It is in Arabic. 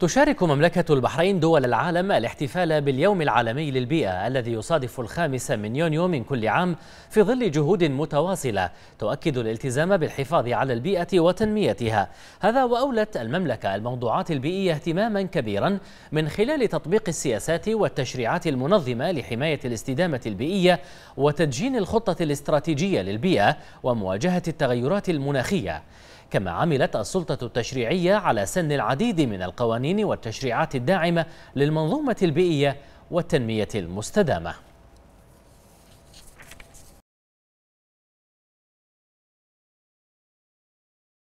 تشارك مملكة البحرين دول العالم الاحتفال باليوم العالمي للبيئة الذي يصادف الخامس من يونيو من كل عام في ظل جهود متواصلة تؤكد الالتزام بالحفاظ على البيئة وتنميتها هذا وأولت المملكة الموضوعات البيئية اهتماما كبيرا من خلال تطبيق السياسات والتشريعات المنظمة لحماية الاستدامة البيئية وتدجين الخطة الاستراتيجية للبيئة ومواجهة التغيرات المناخية كما عملت السلطة التشريعية على سن العديد من القوانين والتشريعات الداعمة للمنظومة البيئية والتنمية المستدامة